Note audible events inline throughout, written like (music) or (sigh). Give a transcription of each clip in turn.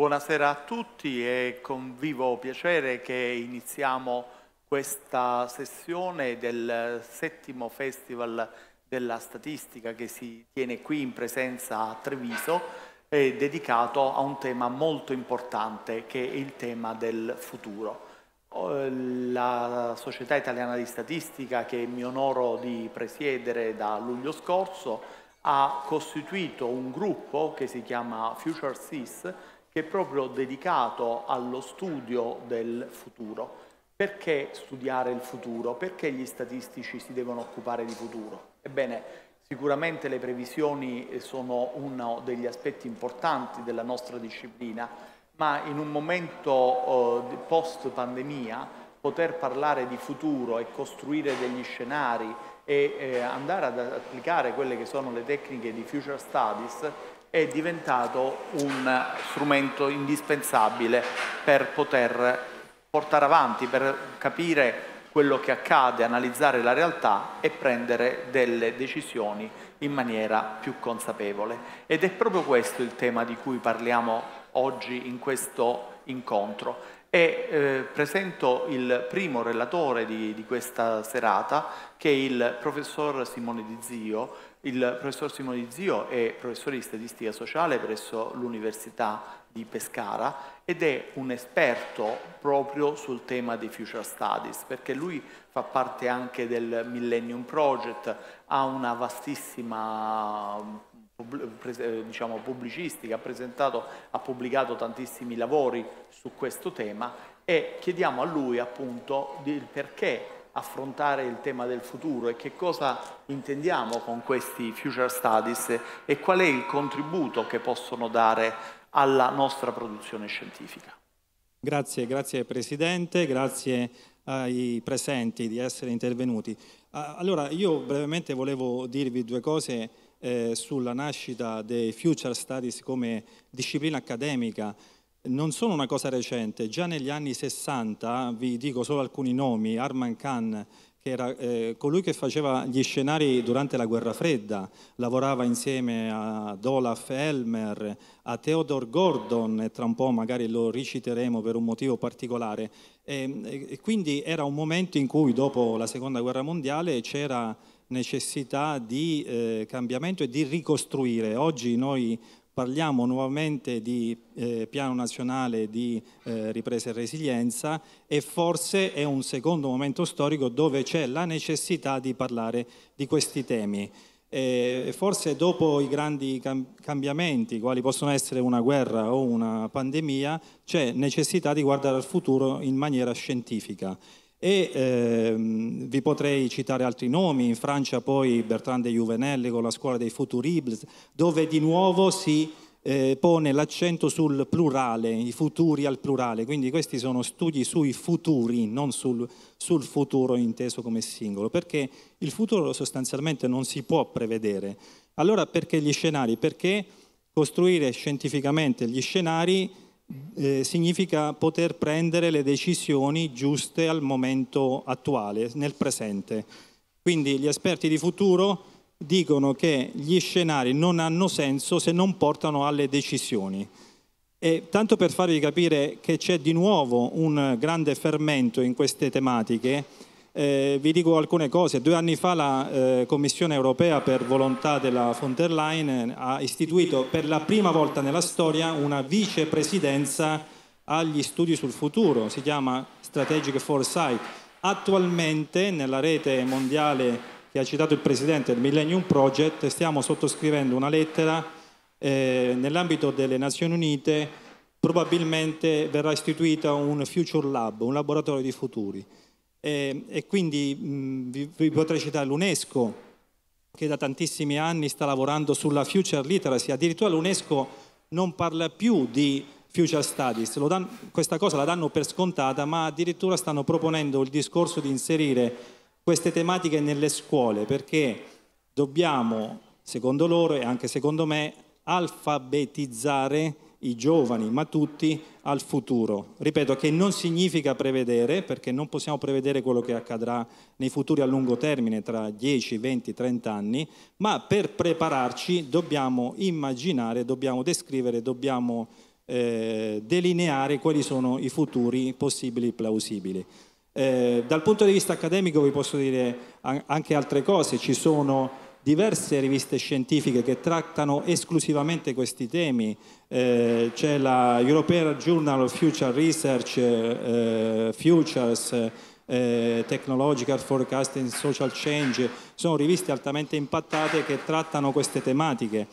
Buonasera a tutti e con vivo piacere che iniziamo questa sessione del settimo Festival della Statistica che si tiene qui in presenza a Treviso e eh, dedicato a un tema molto importante che è il tema del futuro. Oh, la Società Italiana di Statistica che mi onoro di presiedere da luglio scorso ha costituito un gruppo che si chiama Future SIS che è proprio dedicato allo studio del futuro. Perché studiare il futuro? Perché gli statistici si devono occupare di futuro? Ebbene, sicuramente le previsioni sono uno degli aspetti importanti della nostra disciplina, ma in un momento eh, post pandemia poter parlare di futuro e costruire degli scenari e eh, andare ad applicare quelle che sono le tecniche di future studies è diventato un strumento indispensabile per poter portare avanti, per capire quello che accade, analizzare la realtà e prendere delle decisioni in maniera più consapevole. Ed è proprio questo il tema di cui parliamo oggi in questo incontro. E eh, presento il primo relatore di, di questa serata, che è il professor Simone Di Zio, il professor Simone Zio è professore di statistica sociale presso l'Università di Pescara ed è un esperto proprio sul tema dei future studies perché lui fa parte anche del Millennium Project, ha una vastissima eh, diciamo, pubblicistica, ha, presentato, ha pubblicato tantissimi lavori su questo tema e chiediamo a lui appunto il perché affrontare il tema del futuro e che cosa intendiamo con questi future studies e qual è il contributo che possono dare alla nostra produzione scientifica. Grazie, grazie Presidente, grazie ai presenti di essere intervenuti. Ah, allora, io brevemente volevo dirvi due cose eh, sulla nascita dei Future Studies come disciplina accademica non sono una cosa recente, già negli anni 60, vi dico solo alcuni nomi, Arman Khan, che era eh, colui che faceva gli scenari durante la guerra fredda, lavorava insieme ad Olaf Elmer, a Theodore Gordon, e tra un po' magari lo riciteremo per un motivo particolare. E, e quindi era un momento in cui dopo la seconda guerra mondiale c'era necessità di eh, cambiamento e di ricostruire. Oggi noi parliamo nuovamente di eh, piano nazionale di eh, ripresa e resilienza e forse è un secondo momento storico dove c'è la necessità di parlare di questi temi. E eh, forse dopo i grandi cambiamenti, quali possono essere una guerra o una pandemia, c'è necessità di guardare al futuro in maniera scientifica. E ehm, vi potrei citare altri nomi, in Francia poi Bertrand de Juvenelli con la scuola dei Futuribles, dove di nuovo si eh, pone l'accento sul plurale, i futuri al plurale, quindi questi sono studi sui futuri, non sul, sul, futuro inteso come singolo, perché il futuro sostanzialmente non si può prevedere. Allora perché gli scenari? Perché costruire scientificamente gli scenari eh, significa poter prendere le decisioni giuste al momento attuale, nel presente. Quindi gli esperti di futuro dicono che gli scenari non hanno senso se non portano alle decisioni. E tanto per farvi capire che c'è di nuovo un grande fermento in queste tematiche, eh, vi dico alcune cose. Due anni fa la eh, Commissione europea, per volontà della von der Leyen, eh, ha istituito per la prima volta nella storia una vicepresidenza agli studi sul futuro, si chiama Strategic Foresight. Attualmente nella rete mondiale che ha citato il Presidente il Millennium Project stiamo sottoscrivendo una lettera eh, nell'ambito delle Nazioni Unite, probabilmente verrà istituita un Future Lab, un laboratorio di futuri. E, ehm, e quindi mh, vi, vi potrei citare l'UNESCO, che da tantissimi anni sta lavorando sulla future literacy, addirittura l'UNESCO non parla più di future studies, danno, questa cosa la danno per scontata, ma addirittura stanno proponendo il discorso di inserire queste tematiche nelle scuole, perché dobbiamo, secondo loro e anche secondo me, alfabetizzare i giovani, ma tutti al futuro. Ripeto che non significa prevedere, perché non possiamo prevedere quello che accadrà nei futuri a lungo termine, tra 10, 20, 30 anni, ma per prepararci dobbiamo immaginare, dobbiamo descrivere, dobbiamo eh, delineare quali sono i futuri possibili e plausibili. Eh, dal punto di vista accademico vi posso dire anche altre cose, ci sono diverse riviste scientifiche che trattano esclusivamente questi temi, eh, c'è la European Journal of Future Research, eh, eh Futures, eh, Technological Forecasting, Social Change, sono riviste altamente impattate che trattano queste tematiche.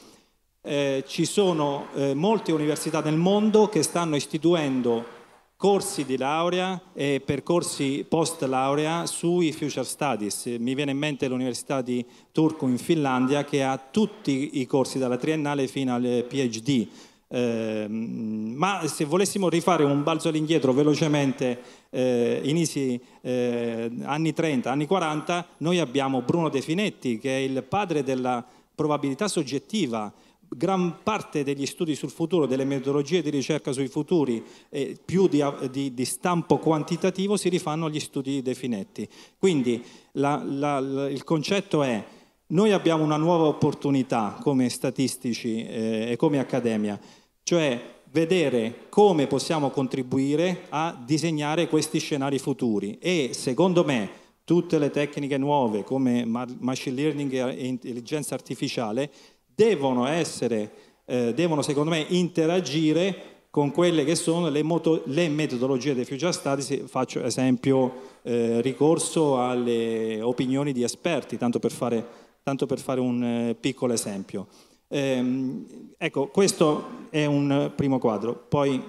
Eh, ci sono eh, molte università nel mondo che stanno istituendo corsi di laurea e percorsi post laurea sui future studies. Mi viene in mente l'Università di Turku in Finlandia che ha tutti i corsi dalla triennale fino al PhD. Eh, ma se volessimo rifare un balzo all'indietro velocemente, eh, inizi eh, anni 30, anni 40, noi abbiamo Bruno De Finetti che è il padre della probabilità soggettiva gran parte degli studi sul futuro, delle metodologie di ricerca sui futuri, eh, più di, di, di, stampo quantitativo, si rifanno agli studi dei Finetti. Quindi la, la, la, il concetto è noi abbiamo una nuova opportunità come statistici eh, e come accademia, cioè vedere come possiamo contribuire a disegnare questi scenari futuri e secondo me tutte le tecniche nuove come machine learning e intelligenza artificiale devono essere, eh, devono secondo me interagire con quelle che sono le, moto, le metodologie dei future studies, faccio esempio eh, ricorso alle opinioni di esperti, tanto per fare, tanto per fare un eh, piccolo esempio. Ehm, ecco, questo è un primo quadro, poi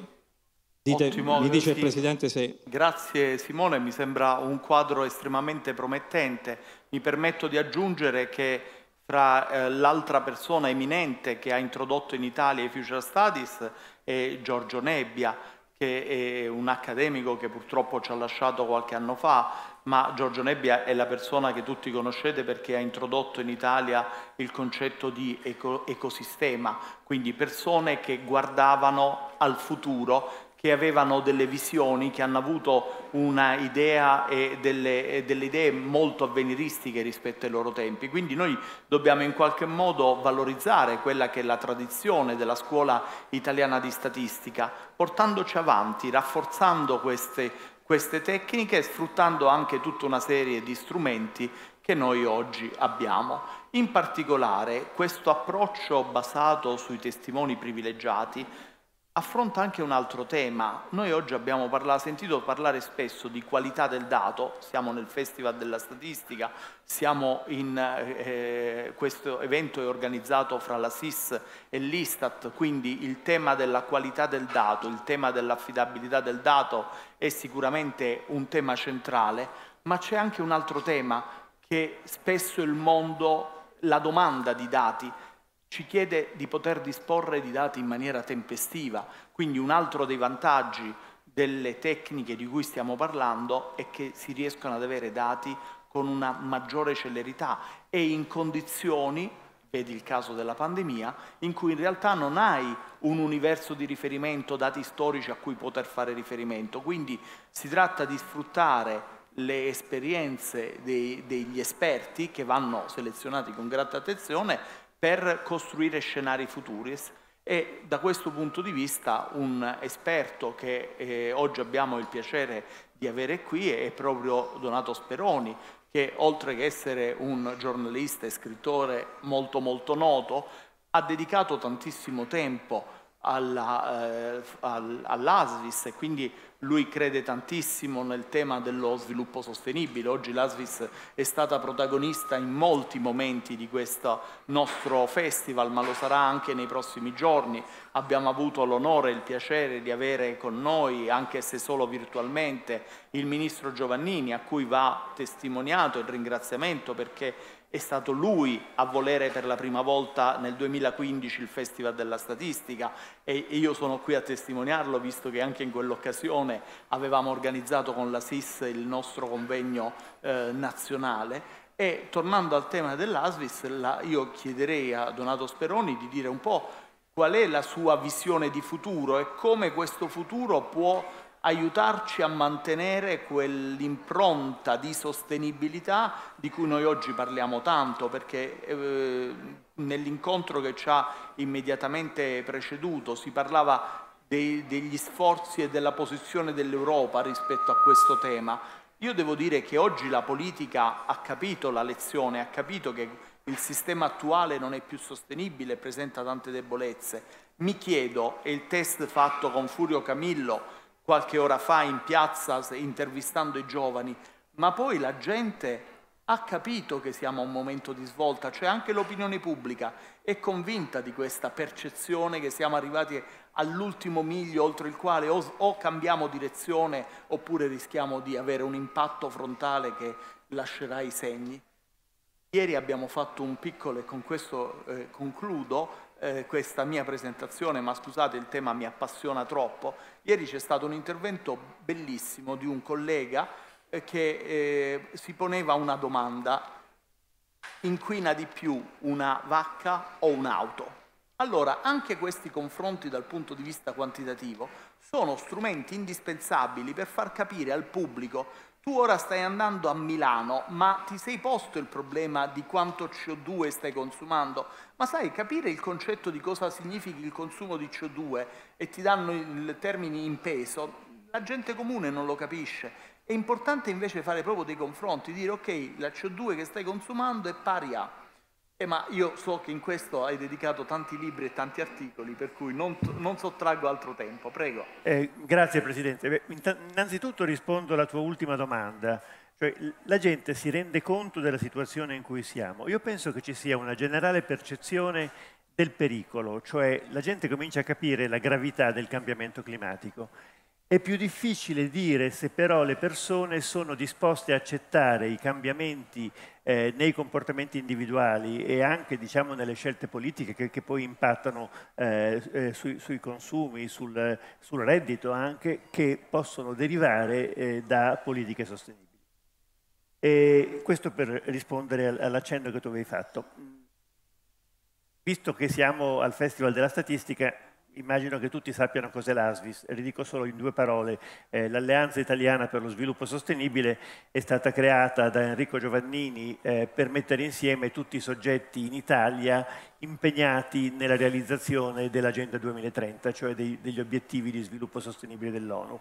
dite, Ottimo, mi dice il Presidente se... Grazie Simone, mi sembra un quadro estremamente promettente, mi permetto di aggiungere che fra eh, l'altra persona eminente che ha introdotto in Italia i Future Studies è Giorgio Nebbia, che è un accademico che purtroppo ci ha lasciato qualche anno fa, ma Giorgio Nebbia è la persona che tutti conoscete perché ha introdotto in Italia il concetto di eco ecosistema, quindi persone che guardavano al futuro che avevano delle visioni, che hanno avuto una idea e delle, delle, idee molto avveniristiche rispetto ai loro tempi. Quindi noi dobbiamo in qualche modo valorizzare quella che è la tradizione della scuola italiana di statistica, portandoci avanti, rafforzando queste, queste tecniche e sfruttando anche tutta una serie di strumenti che noi oggi abbiamo. In particolare questo approccio basato sui testimoni privilegiati affronta anche un altro tema. Noi oggi abbiamo parla sentito parlare spesso di qualità del dato, siamo nel Festival della Statistica, in, eh, questo evento è organizzato fra la SIS e l'Istat, quindi il tema della qualità del dato, il tema dell'affidabilità del dato è sicuramente un tema centrale, ma c'è anche un altro tema che spesso il mondo, la domanda di dati, ci chiede di poter disporre di dati in maniera tempestiva, quindi un altro dei vantaggi delle tecniche di cui stiamo parlando è che si riescono ad avere dati con una maggiore celerità e in condizioni, vedi il caso della pandemia, in cui in realtà non hai un universo di riferimento, dati storici a cui poter fare riferimento. Quindi si tratta di sfruttare le esperienze dei, degli esperti che vanno selezionati con grande attenzione per costruire scenari futuri. E da questo punto di vista un esperto che eh, oggi abbiamo il piacere di avere qui è proprio Donato Speroni, che oltre che essere un giornalista e scrittore molto molto noto, ha dedicato tantissimo tempo alla, eh, all'ASVIS e quindi lui crede tantissimo nel tema dello sviluppo sostenibile. Oggi l'ASVIS è stata protagonista in molti momenti di questo nostro festival, ma lo sarà anche nei prossimi giorni. Abbiamo avuto l'onore e il piacere di avere con noi, anche se solo virtualmente, il ministro Giovannini, a cui va testimoniato il ringraziamento perché è stato lui a volere per la prima volta nel 2015 il Festival della Statistica e io sono qui a testimoniarlo visto che anche in quell'occasione avevamo organizzato con la SIS il nostro convegno eh, nazionale e tornando al tema dell'ASVIS, io chiederei a Donato Speroni di dire un po' qual è la sua visione di futuro e come questo futuro può aiutarci a mantenere quell'impronta di sostenibilità di cui noi oggi parliamo tanto, perché eh, nell'incontro che ci ha immediatamente preceduto si parlava dei, degli sforzi e della posizione dell'Europa rispetto a questo tema. Io devo dire che oggi la politica ha capito la lezione, ha capito che il sistema attuale non è più sostenibile, presenta tante debolezze. Mi chiedo, e il test fatto con Furio Camillo qualche ora fa in piazza intervistando i giovani, ma poi la gente ha capito che siamo a un momento di svolta, cioè anche l'opinione pubblica è convinta di questa percezione che siamo arrivati all'ultimo miglio oltre il quale o, o, cambiamo direzione oppure rischiamo di avere un impatto frontale che lascerà i segni. Ieri abbiamo fatto un piccolo, e con questo eh, concludo, eh, questa mia presentazione, ma scusate il tema mi appassiona troppo. Ieri c'è stato un intervento bellissimo di un collega eh, che eh, si poneva una domanda, inquina di più una vacca o un'auto? Allora, anche questi confronti dal punto di vista quantitativo sono strumenti indispensabili per far capire al pubblico tu ora stai andando a Milano, ma ti sei posto il problema di quanto CO2 stai consumando? Ma sai, capire il concetto di cosa significhi il consumo di CO2 e ti danno i termini in peso, la gente comune non lo capisce. È importante invece fare proprio dei confronti, dire ok, la CO2 che stai consumando è pari a eh, ma io so che in questo hai dedicato tanti libri e tanti articoli, per cui non, non sottraggo altro tempo. Prego. Eh, grazie Presidente. Beh, innanzitutto rispondo alla tua ultima domanda. Cioè, la gente si rende conto della situazione in cui siamo. Io penso che ci sia una generale percezione del pericolo, cioè la gente comincia a capire la gravità del cambiamento climatico è più difficile dire se però le persone sono disposte a accettare i cambiamenti eh, nei comportamenti individuali e anche diciamo, nelle scelte politiche che, che poi impattano eh, eh sui, sui, consumi, sul, sul, reddito anche, che possono derivare eh, da politiche sostenibili. E questo per rispondere all'accenno che tu avevi fatto. Visto che siamo al Festival della Statistica, Immagino che tutti sappiano cos'è l'ASVIS, le dico solo in due parole. Eh, L'Alleanza Italiana per lo Sviluppo Sostenibile è stata creata da Enrico Giovannini eh, per mettere insieme tutti i soggetti in Italia impegnati nella realizzazione dell'Agenda 2030, cioè dei, degli obiettivi di sviluppo sostenibile dell'ONU.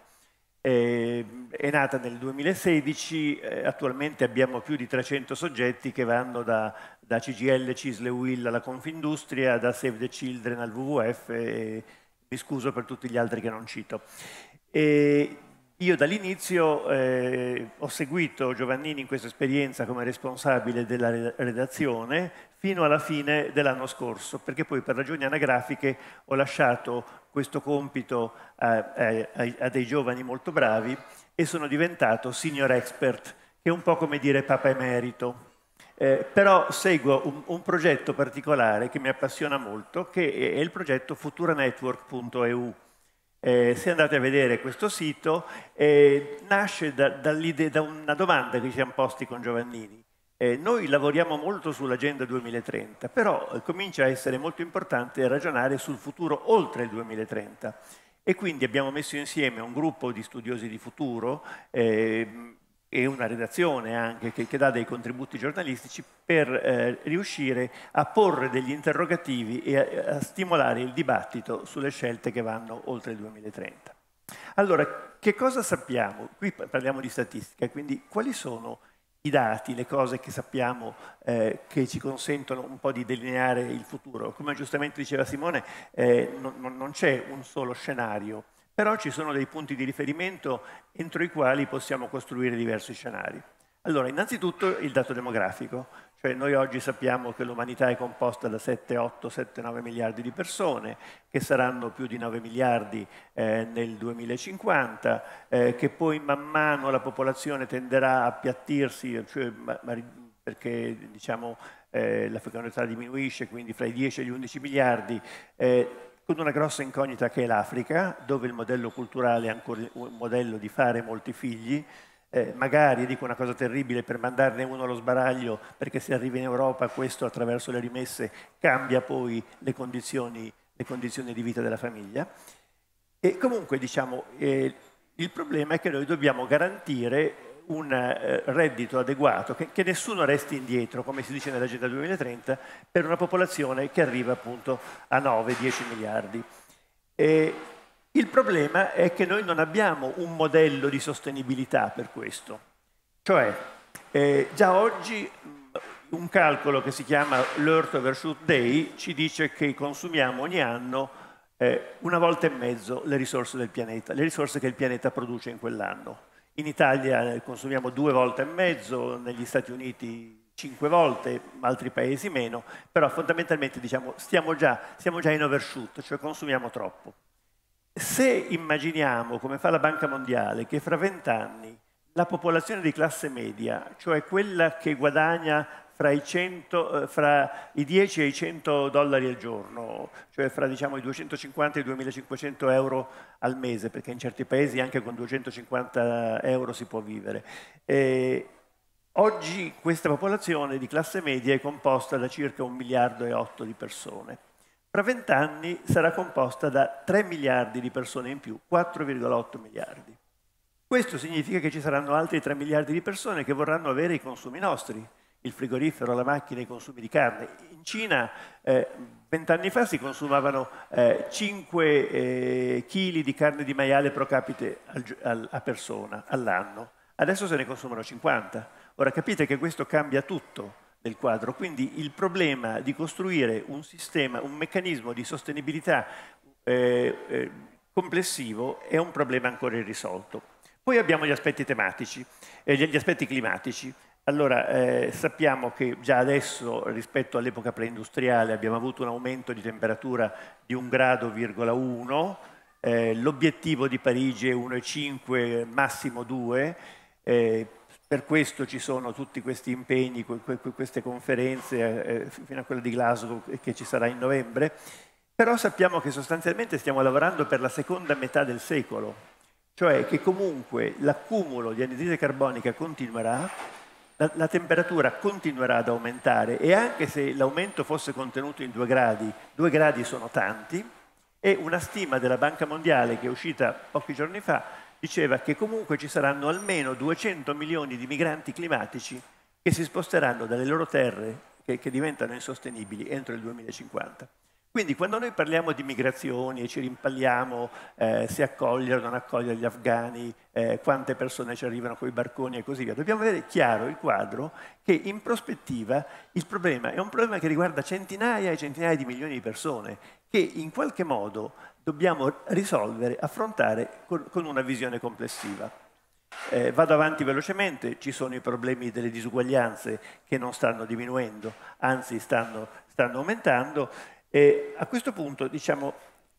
Eh, è nata nel 2016, eh, attualmente abbiamo più di 300 soggetti che vanno da, da CGL, Cisle, Will alla Confindustria, da Save the Children al WWF, e, mi scuso per tutti gli altri che non cito. E io dall'inizio eh, ho seguito Giovannini in questa esperienza come responsabile della redazione, fino alla fine dell'anno scorso, perché poi per ragioni anagrafiche ho lasciato questo compito a, eh, eh, a, a dei giovani molto bravi e sono diventato senior expert, che è un po' come dire papa emerito. Eh, però seguo un, un, progetto particolare che mi appassiona molto, che è, il progetto futuranetwork.eu. Eh, se andate a vedere questo sito, eh, nasce da, da una domanda che ci siamo posti con Giovannini. Eh, noi lavoriamo molto sull'Agenda 2030, però eh, comincia a essere molto importante ragionare sul futuro oltre il 2030 e quindi abbiamo messo insieme un gruppo di studiosi di futuro eh, e una redazione anche che, che, dà dei contributi giornalistici per eh, riuscire a porre degli interrogativi e a, a stimolare il dibattito sulle scelte che vanno oltre il 2030. Allora, che cosa sappiamo? Qui parliamo di statistica, quindi quali sono i dati, le cose che sappiamo eh, che ci consentono un po' di delineare il futuro. Come giustamente diceva Simone, eh, non, non c'è un solo scenario, però ci sono dei punti di riferimento entro i quali possiamo costruire diversi scenari. Allora, innanzitutto il dato demografico. Cioè noi oggi sappiamo che l'umanità è composta da 7, 8, 7, 9 miliardi di persone, che saranno più di 9 miliardi eh, nel 2050, eh, che poi man mano la popolazione tenderà a appiattirsi, cioè, perché diciamo, eh, la fecondità diminuisce, quindi fra i 10 e gli 11 miliardi, eh, con una grossa incognita che è l'Africa, dove il modello culturale è ancora un modello di fare molti figli, eh, magari, dico una cosa terribile, per mandarne uno allo sbaraglio, perché se arriva in Europa questo attraverso le rimesse cambia poi le condizioni, le condizioni di vita della famiglia. E comunque diciamo, eh, il problema è che noi dobbiamo garantire un eh, reddito adeguato, che, che, nessuno resti indietro, come si dice nell'agenda 2030, per una popolazione che arriva appunto a 9-10 miliardi. E, il problema è che noi non abbiamo un modello di sostenibilità per questo. Cioè, eh, già oggi mm, un calcolo che si chiama l'Earth Overshoot Day ci dice che consumiamo ogni anno eh, una volta e mezzo le risorse del pianeta, le risorse che il pianeta produce in quell'anno. In Italia eh, consumiamo due volte e mezzo, negli Stati Uniti cinque volte, altri paesi meno, però fondamentalmente diciamo, stiamo già, stiamo già in overshoot, cioè consumiamo troppo se immaginiamo, come fa la Banca Mondiale, che fra vent'anni la popolazione di classe media, cioè quella che guadagna fra i, 100, eh, fra i 10 e i 100 dollari al giorno, cioè fra diciamo, i 250 e i 2500 euro al mese, perché in certi paesi anche con 250 euro si può vivere. Eh, oggi questa popolazione di classe media è composta da circa un miliardo e otto di persone. Tra vent'anni sarà composta da 3 miliardi di persone in più, 4,8 miliardi. Questo significa che ci saranno altri 3 miliardi di persone che vorranno avere i consumi nostri, il frigorifero, la macchina, i consumi di carne. In Cina eh, vent'anni eh, fa si consumavano eh, 5 kg eh, di carne di maiale pro capite al, al, a persona all'anno, adesso se ne consumano 50. Ora capite che questo cambia tutto nel quadro. Quindi il problema di costruire un sistema, un meccanismo di sostenibilità eh, eh, complessivo è un problema ancora irrisolto. Poi abbiamo gli aspetti tematici, eh, gli aspetti climatici. Allora, eh, sappiamo che già adesso, rispetto all'epoca preindustriale, abbiamo avuto un aumento di temperatura di 1,1 grado, eh, l'obiettivo di Parigi è 1,5, massimo 2, eh, per questo ci sono tutti questi impegni, queste conferenze, eh, eh, fino a quella di Glasgow che ci sarà in novembre, però sappiamo che sostanzialmente stiamo lavorando per la seconda metà del secolo, cioè che comunque l'accumulo di anidride carbonica continuerà, la, la, temperatura continuerà ad aumentare e anche se l'aumento fosse contenuto in due gradi, due gradi sono tanti, e una stima della Banca Mondiale che è uscita pochi giorni fa diceva che comunque ci saranno almeno 200 milioni di migranti climatici che si sposteranno dalle loro terre che, che diventano insostenibili entro il 2050. Quindi quando noi parliamo di migrazioni e ci rimpalliamo eh, se accogliere o non accogliere gli afghani, eh, quante persone ci arrivano con i barconi e così via, dobbiamo avere chiaro il quadro che in prospettiva il problema è un problema che riguarda centinaia e centinaia di milioni di persone che in qualche modo dobbiamo risolvere, affrontare con una visione complessiva. Eh, vado avanti velocemente, ci sono i problemi delle disuguaglianze che non stanno diminuendo, anzi stanno, stanno aumentando e a questo punto diciamo,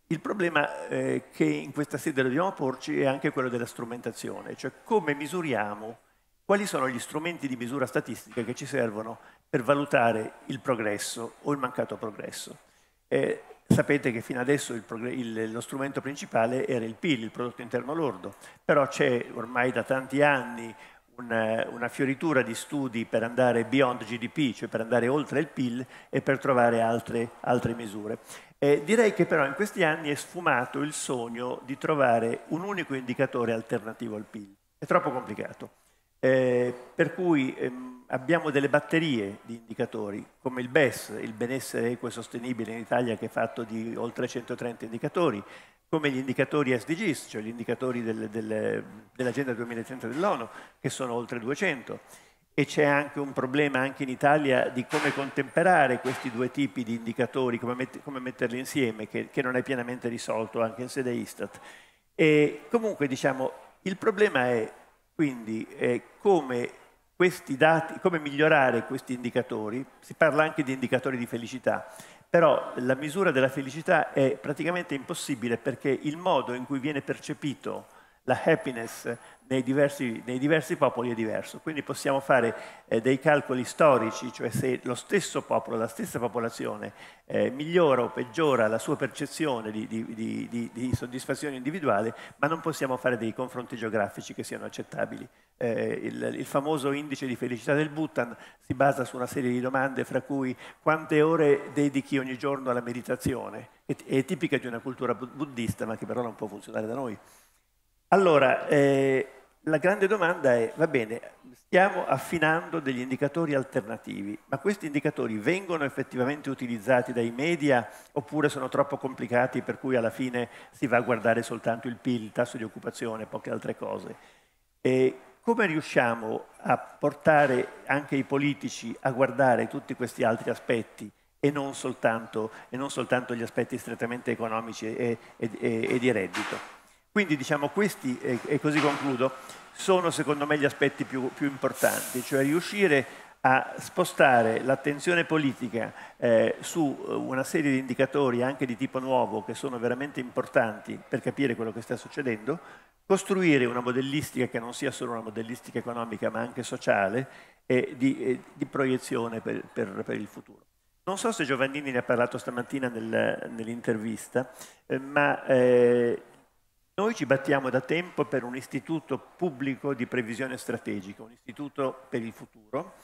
il problema eh, che in questa sede dobbiamo porci è anche quello della strumentazione, cioè come misuriamo, quali sono gli strumenti di misura statistica che ci servono per valutare il progresso o il mancato progresso. Eh, Sapete che fino adesso il, il, lo strumento principale era il PIL, il prodotto interno lordo, però c'è ormai da tanti anni una, una, fioritura di studi per andare beyond GDP, cioè per andare oltre il PIL e per trovare altre, altre misure. Eh, direi che però in questi anni è sfumato il sogno di trovare un unico indicatore alternativo al PIL. È troppo complicato. Eh, per cui... Ehm, abbiamo delle batterie di indicatori, come il BES, il benessere equo e sostenibile in Italia, che è fatto di oltre 130 indicatori, come gli indicatori SDGs, cioè gli indicatori del, del, dell'Agenda 2030 dell'ONU, che sono oltre 200. E c'è anche un problema anche in Italia di come contemperare questi due tipi di indicatori, come, met come metterli insieme, che, che non è pienamente risolto anche in sede Istat. E comunque, diciamo, il problema è quindi è come questi dati, come migliorare questi indicatori, si parla anche di indicatori di felicità, però la misura della felicità è praticamente impossibile perché il modo in cui viene percepito la happiness nei diversi, nei diversi, popoli è diverso. Quindi possiamo fare eh, dei calcoli storici, cioè se lo stesso popolo, la stessa popolazione eh, migliora o peggiora la sua percezione di, di, di, di, soddisfazione individuale, ma non possiamo fare dei confronti geografici che siano accettabili. Eh, il, il, famoso indice di felicità del Bhutan si basa su una serie di domande, fra cui quante ore dedichi ogni giorno alla meditazione, è, è tipica di una cultura buddista, ma che però non può funzionare da noi. Allora, eh, la grande domanda è, va bene, stiamo affinando degli indicatori alternativi, ma questi indicatori vengono effettivamente utilizzati dai media oppure sono troppo complicati per cui alla fine si va a guardare soltanto il PIL, il tasso di occupazione, e poche altre cose? E come riusciamo a portare anche i politici a guardare tutti questi altri aspetti e non soltanto, e non soltanto gli aspetti strettamente economici e, e, e di reddito? Quindi diciamo questi, e così concludo, sono secondo me gli aspetti più, più importanti, cioè riuscire a spostare l'attenzione politica eh, su eh, una serie di indicatori anche di tipo nuovo che sono veramente importanti per capire quello che sta succedendo, costruire una modellistica che non sia solo una modellistica economica ma anche sociale e di, e di proiezione per, per, per il futuro. Non so se Giovannini ne ha parlato stamattina nel, nell'intervista, eh, ma eh, noi ci battiamo da tempo per un istituto pubblico di previsione strategica, un istituto per il futuro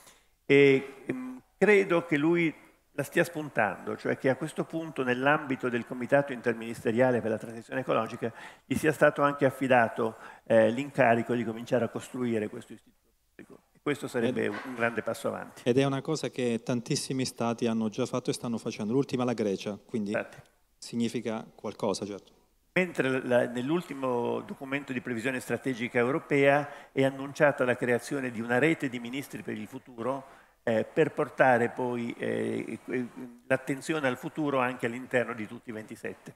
e mm, credo che lui la stia spuntando, cioè che a questo punto nell'ambito del Comitato Interministeriale per la Transizione Ecologica gli sia stato anche affidato eh, l'incarico di cominciare a costruire questo istituto pubblico. questo sarebbe un grande passo avanti. Ed è una cosa che tantissimi stati hanno già fatto e stanno facendo, l'ultima la Grecia, quindi Infatti. Certo. significa qualcosa, certo. Mentre nell'ultimo documento di previsione strategica europea è annunciata la creazione di una rete di ministri per il futuro eh, per portare poi eh, eh l'attenzione al futuro anche all'interno di tutti i 27.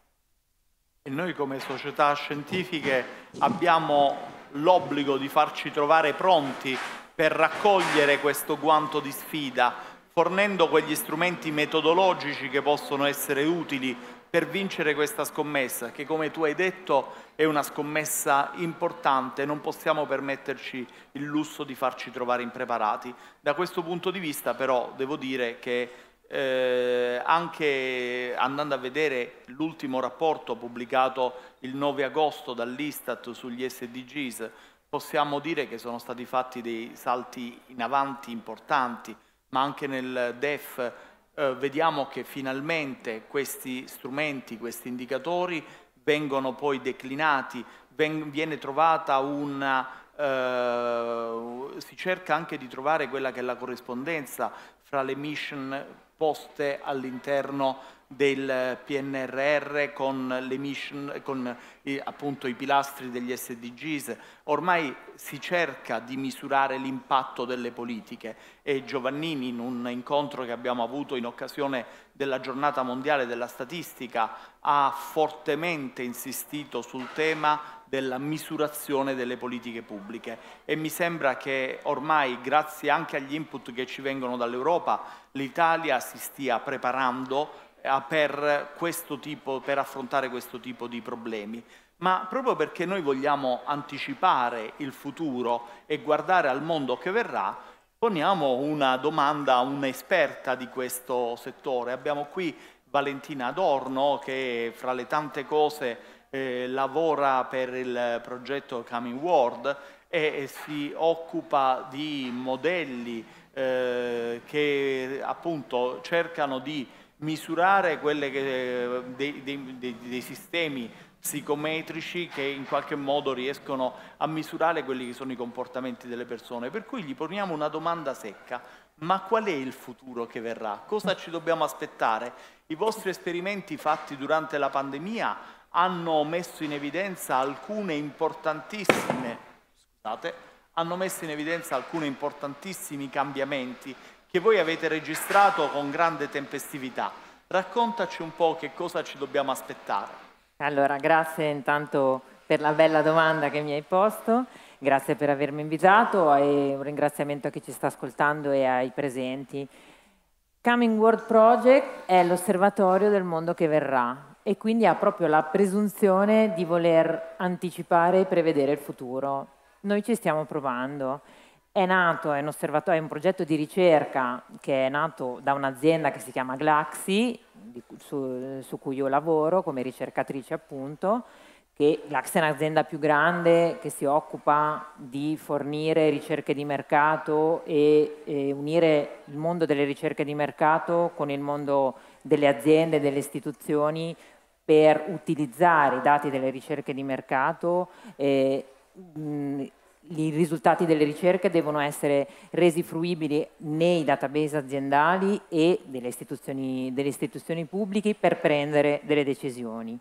E noi come società scientifiche abbiamo l'obbligo di farci trovare pronti per raccogliere questo guanto di sfida, fornendo quegli strumenti metodologici che possono essere utili per vincere questa scommessa, che come tu hai detto è una scommessa importante, non possiamo permetterci il lusso di farci trovare impreparati. Da questo punto di vista però devo dire che eh, anche andando a vedere l'ultimo rapporto pubblicato il 9 agosto dall'Istat sugli SDGs, possiamo dire che sono stati fatti dei salti in avanti importanti, ma anche nel DEF eh, vediamo che finalmente questi strumenti, questi indicatori vengono poi declinati, ven viene trovata una Uh, si cerca anche di trovare quella che è la corrispondenza fra le mission poste all'interno del PNRR con, mission, con eh, i pilastri degli SDGs. Ormai si cerca di misurare l'impatto delle politiche e Giovannini in un incontro che abbiamo avuto in occasione della giornata mondiale della statistica ha fortemente insistito sul tema della misurazione delle politiche pubbliche e mi sembra che ormai grazie anche agli input che ci vengono dall'Europa l'Italia si stia preparando eh, per, tipo, per affrontare questo tipo di problemi ma proprio perché noi vogliamo anticipare il futuro e guardare al mondo che verrà, poniamo una domanda a un'esperta di questo settore. Abbiamo qui Valentina Adorno che fra le tante cose eh, lavora per il progetto Coming World e, si occupa di modelli eh, che appunto cercano di misurare che, eh, dei, dei, dei, sistemi psicometrici che in qualche modo riescono a misurare quelli che sono i comportamenti delle persone. Per cui gli poniamo una domanda secca, ma qual è il futuro che verrà? Cosa ci dobbiamo aspettare? I vostri esperimenti fatti durante la pandemia hanno messo in evidenza alcune importantissime, scusate, hanno messo in evidenza alcuni importantissimi cambiamenti che voi avete registrato con grande tempestività. Raccontaci un po' che cosa ci dobbiamo aspettare. Allora, grazie intanto per la bella domanda che mi hai posto, grazie per avermi invitato e un ringraziamento a chi ci sta ascoltando e ai presenti. Coming World Project è l'osservatorio del mondo che verrà e quindi ha proprio la presunzione di voler anticipare e prevedere il futuro. Noi ci stiamo provando. È nato, è un, è un progetto di ricerca che è nato da un'azienda che si chiama Glaxi, su, su cui io lavoro come ricercatrice appunto, che Glax è un'azienda più grande che si occupa di fornire ricerche di mercato e, e, unire il mondo delle ricerche di mercato con il mondo delle aziende, delle istituzioni per utilizzare i dati delle ricerche di mercato e, mh, i risultati delle ricerche devono essere resi fruibili nei database aziendali e delle istituzioni, delle istituzioni pubbliche per prendere delle decisioni.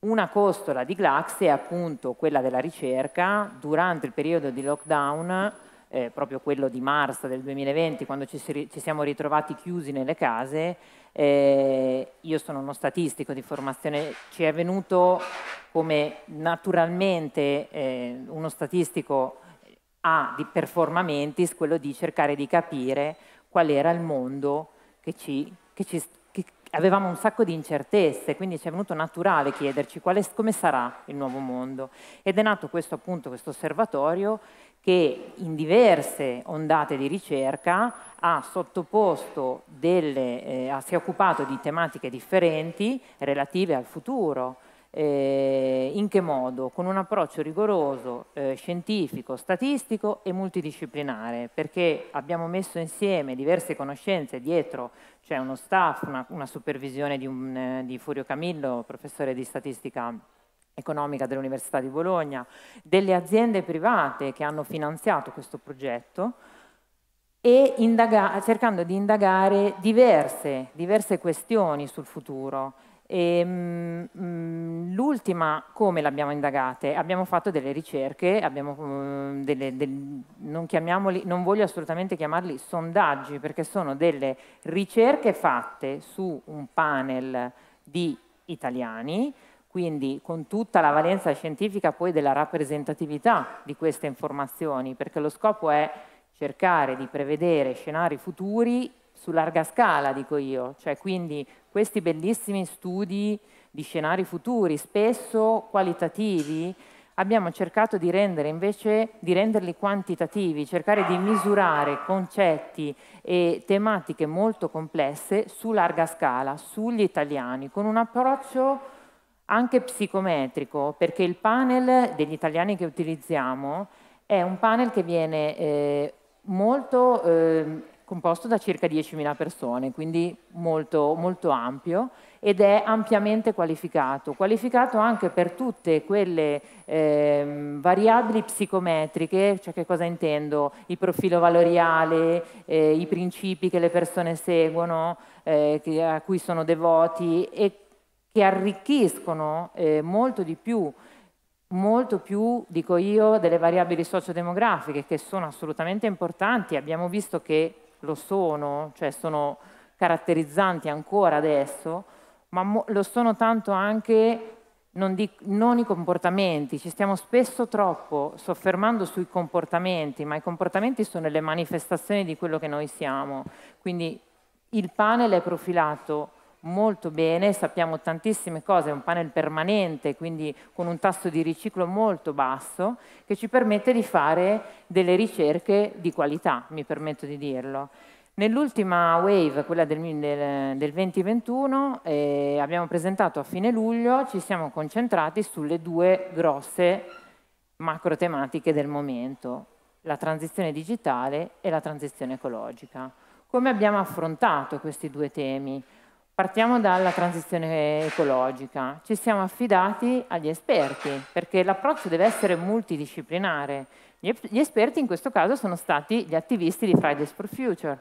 Una costola di Glax è appunto quella della ricerca. Durante il periodo di lockdown eh, proprio quello di marzo del 2020, quando ci, si, ci siamo ritrovati chiusi nelle case, eh, io sono uno statistico di formazione, ci è venuto come naturalmente eh, uno statistico ha eh, di performamentis quello di cercare di capire qual era il mondo che ci, che ci avevamo un sacco di incertezze, quindi ci è venuto naturale chiederci quale, come sarà il nuovo mondo. Ed è nato questo appunto, questo osservatorio che in diverse ondate di ricerca ha sottoposto delle, eh, si è occupato di tematiche differenti relative al futuro. Eh, in che modo? Con un approccio rigoroso, eh, scientifico, statistico e multidisciplinare, perché abbiamo messo insieme diverse conoscenze dietro, c'è cioè uno staff, una, una supervisione di, un, eh, di Furio Camillo, professore di statistica economica dell'Università di Bologna, delle aziende private che hanno finanziato questo progetto e cercando di indagare diverse, diverse questioni sul futuro ehm, mm, l'ultima, come l'abbiamo indagata? Abbiamo fatto delle ricerche, abbiamo, mh, mm, delle, del, non, non, voglio assolutamente chiamarli sondaggi, perché sono delle ricerche fatte su un panel di italiani quindi con tutta la valenza scientifica poi della rappresentatività di queste informazioni, perché lo scopo è cercare di prevedere scenari futuri su larga scala, dico io, cioè quindi questi bellissimi studi di scenari futuri, spesso qualitativi, abbiamo cercato di rendere invece di renderli quantitativi, cercare di misurare concetti e tematiche molto complesse su larga scala, sugli italiani, con un approccio anche psicometrico, perché il panel degli italiani che utilizziamo è un panel che viene eh, molto eh, composto da circa 10.000 persone, quindi molto, molto ampio ed è ampiamente qualificato, qualificato anche per tutte quelle eh, variabili psicometriche, cioè che cosa intendo? Il profilo valoriale, eh, i principi che le persone seguono, eh, a cui sono devoti e che arricchiscono eh, molto di più, molto più, dico io, delle variabili sociodemografiche che sono assolutamente importanti, abbiamo visto che lo sono, cioè sono caratterizzanti ancora adesso, ma lo sono tanto anche non, di, non, i comportamenti, ci stiamo spesso troppo soffermando sui comportamenti, ma i comportamenti sono le manifestazioni di quello che noi siamo. Quindi il panel è profilato molto bene, sappiamo tantissime cose, è un panel permanente, quindi con un tasso di riciclo molto basso, che ci permette di fare delle ricerche di qualità, mi permetto di dirlo. Nell'ultima wave, quella del, del, del 2021, eh, abbiamo presentato a fine luglio, ci siamo concentrati sulle due grosse macro tematiche del momento, la transizione digitale e la transizione ecologica. Come abbiamo affrontato questi due temi? Partiamo dalla transizione ecologica. Ci siamo affidati agli esperti, perché l'approccio deve essere multidisciplinare. Gli esperti in questo caso sono stati gli attivisti di Fridays for Future,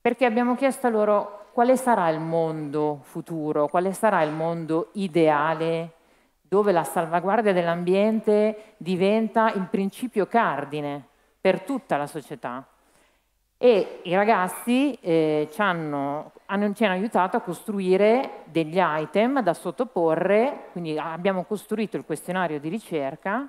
perché abbiamo chiesto a loro quale sarà il mondo futuro, quale sarà il mondo ideale dove la salvaguardia dell'ambiente diventa il principio cardine per tutta la società. E i ragazzi eh, ci hanno hanno, ah, ci hanno aiutato a costruire degli item da sottoporre, quindi abbiamo costruito il questionario di ricerca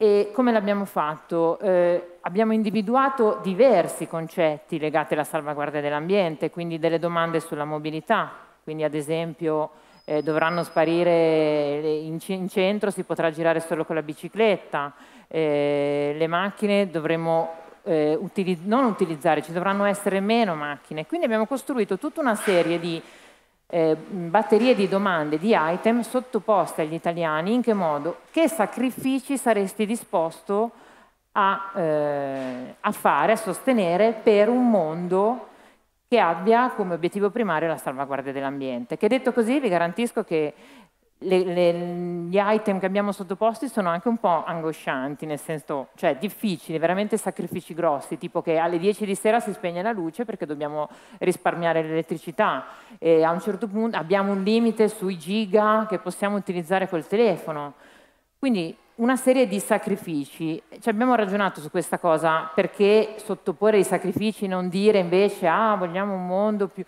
e come l'abbiamo fatto? Eh, abbiamo individuato diversi concetti legati alla salvaguardia dell'ambiente, quindi delle domande sulla mobilità, quindi ad esempio eh, dovranno sparire in, in, centro, si potrà girare solo con la bicicletta, eh, le macchine dovremo eh, utili non utilizzare, ci dovranno essere meno macchine. Quindi abbiamo costruito tutta una serie di eh, batterie di domande, di item sottoposte agli italiani in che modo, che sacrifici saresti disposto a, eh, a fare, a sostenere per un mondo che abbia come obiettivo primario la salvaguardia dell'ambiente. Che detto così vi garantisco che le, le, gli item che abbiamo sottoposti sono anche un po' angoscianti, nel senso, cioè difficili, veramente sacrifici grossi, tipo che alle 10 di sera si spegne la luce perché dobbiamo risparmiare l'elettricità e a un certo punto abbiamo un limite sui giga che possiamo utilizzare col telefono. Quindi una serie di sacrifici, ci cioè abbiamo ragionato su questa cosa, perché sottoporre i sacrifici, non dire invece ah vogliamo un mondo più...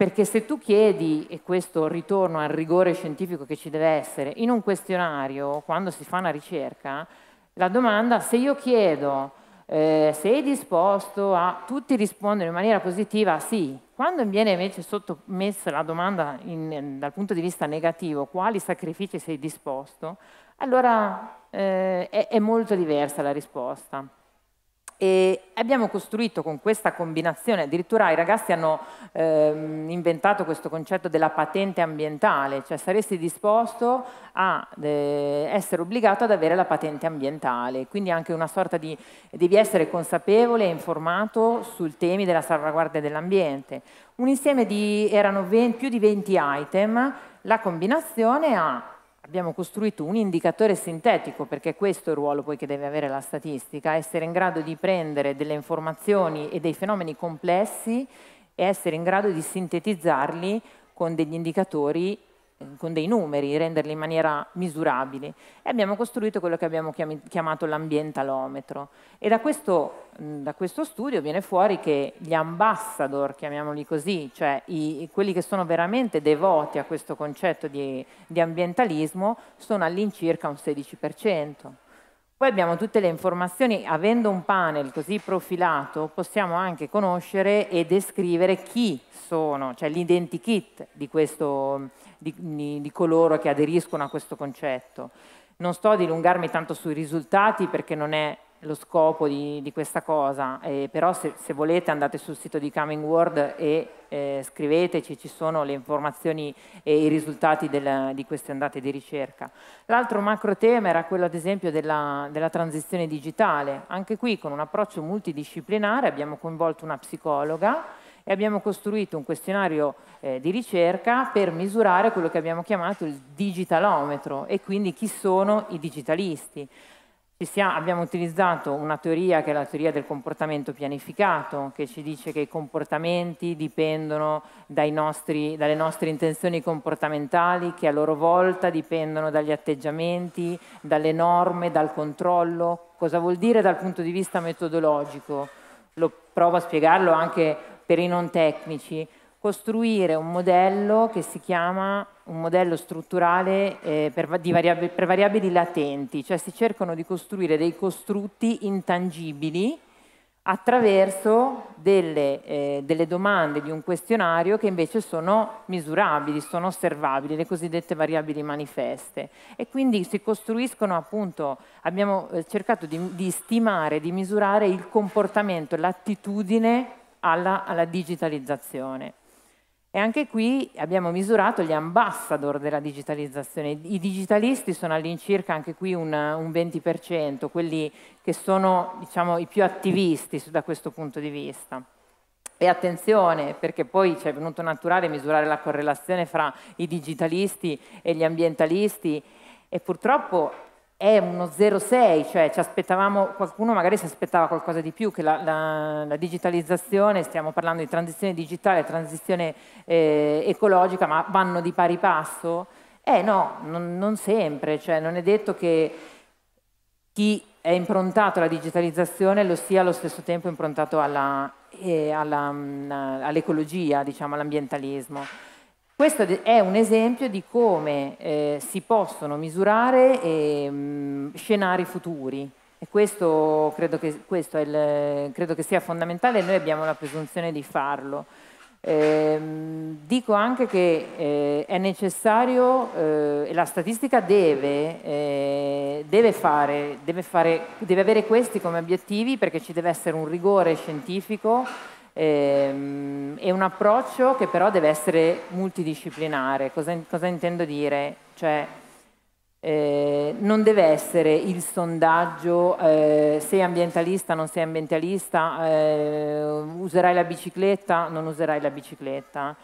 Perché se tu chiedi, e questo ritorno al rigore scientifico che ci deve essere, in un questionario, quando si fa una ricerca, la domanda, se io chiedo eh, sei disposto a... tutti rispondono in maniera positiva, sì. Quando viene invece sottomessa la domanda in, dal punto di vista negativo, quali sacrifici sei disposto, allora eh, è, è molto diversa la risposta. E abbiamo costruito con questa combinazione, addirittura i ragazzi hanno ehm, inventato questo concetto della patente ambientale, cioè saresti disposto a eh, essere obbligato ad avere la patente ambientale, quindi anche una sorta di, devi essere consapevole e informato sui temi della salvaguardia dell'ambiente. Un insieme di, erano 20, più di 20 item, la combinazione ha abbiamo costruito un indicatore sintetico, perché questo è il ruolo poi che deve avere la statistica, essere in grado di prendere delle informazioni e dei fenomeni complessi e essere in grado di sintetizzarli con degli indicatori Ehm, con dei numeri, renderli in maniera misurabile. E abbiamo costruito quello che abbiamo chiamato l'ambientalometro. E da questo, da questo, studio viene fuori che gli ambassador, chiamiamoli così, cioè i, quelli che sono veramente devoti a questo concetto di, di ambientalismo, sono all'incirca un 16%. Poi abbiamo tutte le informazioni, avendo un panel così profilato possiamo anche conoscere e descrivere chi sono, cioè l'identikit di, di, di, coloro che aderiscono a questo concetto. Non sto a dilungarmi tanto sui risultati perché non è lo scopo di, di questa cosa, eh, però se, se, volete andate sul sito di Coming World e eh, scriveteci, ci sono le informazioni e i risultati del, di queste andate di ricerca. L'altro macro tema era quello ad esempio della, della transizione digitale, anche qui con un approccio multidisciplinare abbiamo coinvolto una psicologa, e abbiamo costruito un questionario eh, di ricerca per misurare quello che abbiamo chiamato il digitalometro e quindi chi sono i digitalisti. Siamo, abbiamo utilizzato una teoria che è la teoria del comportamento pianificato, che ci dice che i comportamenti dipendono nostri, dalle nostre intenzioni comportamentali, che a loro volta dipendono dagli atteggiamenti, dalle norme, dal controllo. Cosa vuol dire dal punto di vista metodologico? Lo provo a spiegarlo anche per i non tecnici costruire un modello che si chiama un modello strutturale eh, per, variabili, per, variabili, latenti, cioè si cercano di costruire dei costrutti intangibili attraverso delle, eh, delle domande di un questionario che invece sono misurabili, sono osservabili, le cosiddette variabili manifeste. E quindi si costruiscono appunto, abbiamo eh, cercato di, di stimare, di misurare il comportamento, l'attitudine alla, alla digitalizzazione. E anche qui abbiamo misurato gli ambassador della digitalizzazione. I digitalisti sono all'incirca anche qui un, un 20%, quelli che sono diciamo, i più attivisti da questo punto di vista. E attenzione, perché poi ci è venuto naturale misurare la correlazione fra i digitalisti e gli ambientalisti e purtroppo è uno 0,6, cioè ci aspettavamo, qualcuno magari si aspettava qualcosa di più che la, la, la digitalizzazione, stiamo parlando di transizione digitale, transizione eh, ecologica, ma vanno di pari passo? Eh no, non, non sempre, cioè non è detto che chi è improntato alla digitalizzazione lo sia allo stesso tempo improntato all'ecologia, eh, alla, mm, diciamo, all'ambientalismo. Questo è un esempio di come eh, si possono misurare eh, mh, scenari futuri e questo, credo che, questo il, credo che, sia fondamentale e noi abbiamo la presunzione di farlo. Eh, dico anche che eh, è necessario eh, e la statistica deve, eh, deve, fare, deve, fare, deve avere questi come obiettivi perché ci deve essere un rigore scientifico Ehm, è un approccio che però deve essere multidisciplinare. Cosa, cosa intendo dire? Cioè, eh, non deve essere il sondaggio eh, sei ambientalista, non sei ambientalista, eh, userai la bicicletta, non userai la bicicletta.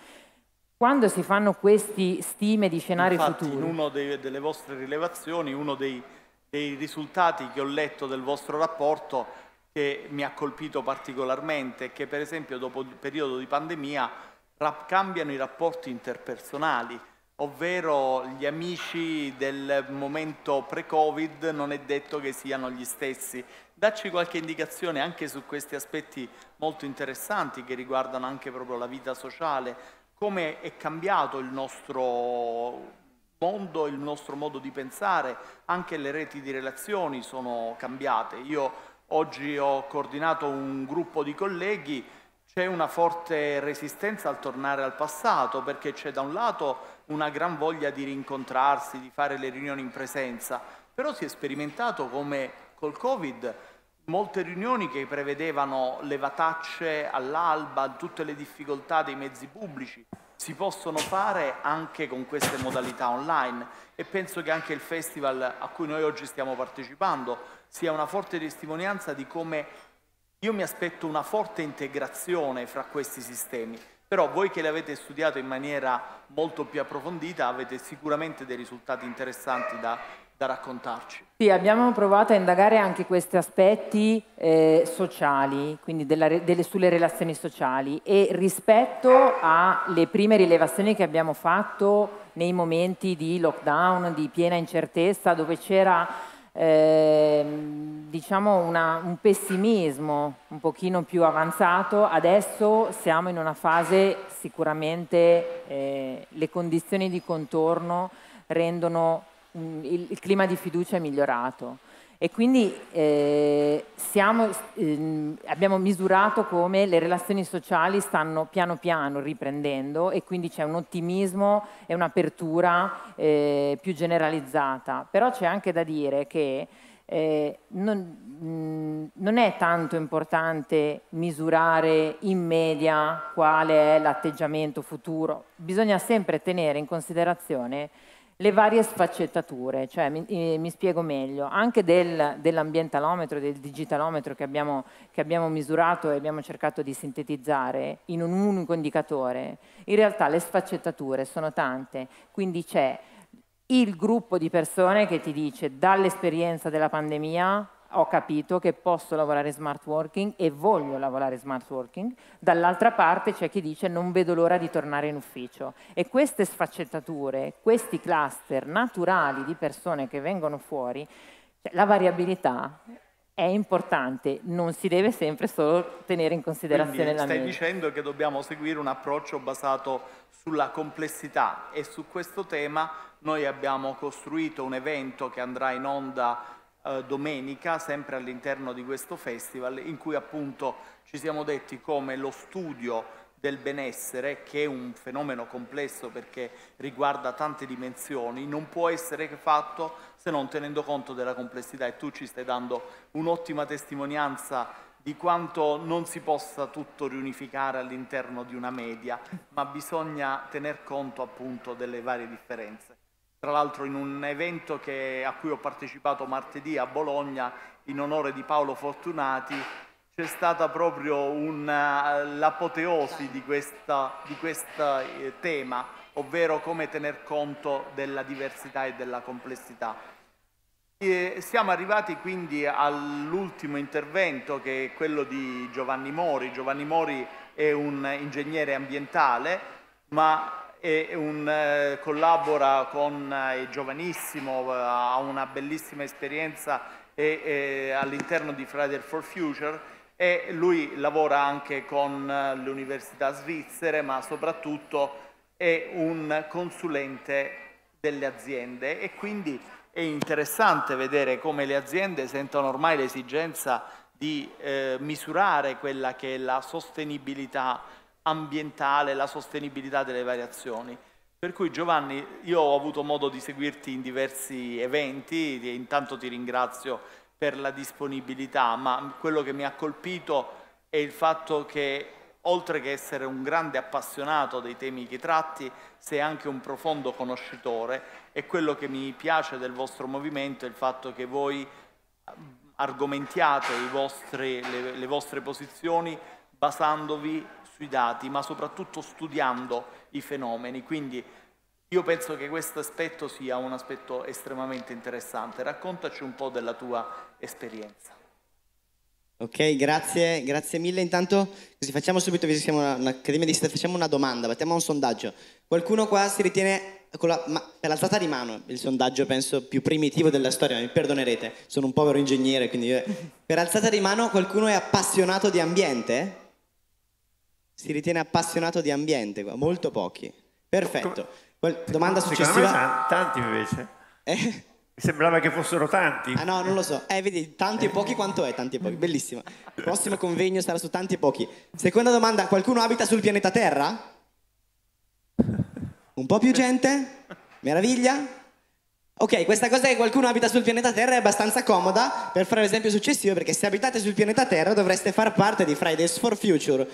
Quando si fanno queste stime di scenari Infatti, futuri... in una delle vostre rilevazioni, uno dei, dei risultati che ho letto del vostro rapporto che mi ha colpito particolarmente è che per esempio dopo il periodo di pandemia cambiano i rapporti interpersonali, ovvero gli amici del momento pre-Covid non è detto che siano gli stessi. Dacci qualche indicazione anche su questi aspetti molto interessanti che riguardano anche proprio la vita sociale, come è cambiato il nostro mondo, il nostro modo di pensare, anche le reti di relazioni sono cambiate. Io Oggi ho coordinato un gruppo di colleghi, c'è una forte resistenza al tornare al passato perché c'è da un lato una gran voglia di rincontrarsi, di fare le riunioni in presenza, però si è sperimentato come col Covid molte riunioni che prevedevano levatacce all'alba, tutte le difficoltà dei mezzi pubblici, si possono fare anche con queste modalità online e penso che anche il festival a cui noi oggi stiamo partecipando sia una forte testimonianza di come io mi aspetto una forte integrazione fra questi sistemi. Però voi che l'avete studiato in maniera molto più approfondita avete sicuramente dei risultati interessanti da, da raccontarci. Sì, abbiamo provato a indagare anche questi aspetti eh, sociali, quindi della, delle, sulle relazioni sociali e rispetto alle prime rilevazioni che abbiamo fatto nei momenti di lockdown, di piena incertezza, dove c'era Ehm, diciamo una, un pessimismo un pochino più avanzato, adesso siamo in una fase sicuramente eh, le condizioni di contorno rendono mm, il, il clima di fiducia migliorato. E quindi eh, siamo, eh, abbiamo misurato come le relazioni sociali stanno piano piano riprendendo e quindi c'è un ottimismo e un'apertura eh, più generalizzata. Però c'è anche da dire che eh, non, mh, non, è tanto importante misurare in media quale è l'atteggiamento futuro, bisogna sempre tenere in considerazione le varie sfaccettature, cioè mi, eh, mi spiego meglio, anche del, dell'ambientalometro, del digitalometro che abbiamo, che abbiamo, misurato e abbiamo cercato di sintetizzare in un unico indicatore, in realtà le sfaccettature sono tante, quindi c'è il gruppo di persone che ti dice dall'esperienza della pandemia ho capito che posso lavorare smart working e voglio lavorare smart working, dall'altra parte c'è chi dice non vedo l'ora di tornare in ufficio. E queste sfaccettature, questi cluster naturali di persone che vengono fuori, cioè la variabilità è importante, non si deve sempre solo tenere in considerazione Quindi, la stai media. Stai dicendo che dobbiamo seguire un approccio basato sulla complessità e su questo tema noi abbiamo costruito un evento che andrà in onda eh, domenica, sempre all'interno di questo festival, in cui appunto ci siamo detti come lo studio del benessere, che è un fenomeno complesso perché riguarda tante dimensioni, non può essere fatto se non tenendo conto della complessità e tu ci stai dando un'ottima testimonianza di quanto non si possa tutto riunificare all'interno di una media, ma bisogna tener conto appunto delle varie differenze tra l'altro in un evento che, a cui ho partecipato martedì a Bologna in onore di Paolo Fortunati, c'è stata proprio eh, l'apoteosi di, di questo eh, tema, ovvero come tener conto della diversità e della complessità. E siamo arrivati quindi all'ultimo intervento che è quello di Giovanni Mori. Giovanni Mori è un ingegnere ambientale, ma e un, eh, collabora con eh, giovanissimo, eh, ha una bellissima esperienza eh, all'interno di Friday for Future e lui lavora anche con le università svizzere ma soprattutto è un consulente delle aziende e quindi è interessante vedere come le aziende sentono ormai l'esigenza di eh, misurare quella che è la sostenibilità ambientale, la sostenibilità delle variazioni. Per cui Giovanni, io ho avuto modo di seguirti in diversi eventi, e intanto ti ringrazio per la disponibilità, ma quello che mi ha colpito è il fatto che oltre che essere un grande appassionato dei temi che tratti, sei anche un profondo conoscitore e quello che mi piace del vostro movimento è il fatto che voi ehm, argomentiate vostri, le, le vostre posizioni basandovi sui dati, ma soprattutto studiando i fenomeni. Quindi io penso che questo aspetto sia un aspetto estremamente interessante. Raccontaci un po' della tua esperienza. Ok, grazie, grazie mille. Intanto così facciamo subito, visto che siamo un'accademia di scienze, facciamo una domanda, battiamo un sondaggio. Qualcuno qua si ritiene la, ma, per l'alzata di mano, il sondaggio penso più primitivo della storia, mi perdonerete, sono un povero ingegnere, quindi per alzata di mano qualcuno è appassionato di ambiente? Si ritiene appassionato di ambiente molto pochi. Perfetto. Domanda successiva. Tanti invece. Eh? Mi sembrava che fossero tanti. Ah no, non lo so. Eh, vedi, tanti e pochi quanto è? Tanti e pochi, bellissima. Il prossimo convegno sarà su tanti e pochi. Seconda domanda, qualcuno abita sul pianeta Terra? Un po' più gente? Meraviglia? Ok, questa cosa che qualcuno abita sul pianeta Terra è abbastanza comoda per fare l'esempio successivo, perché se abitate sul pianeta Terra dovreste far parte di Fridays for Future,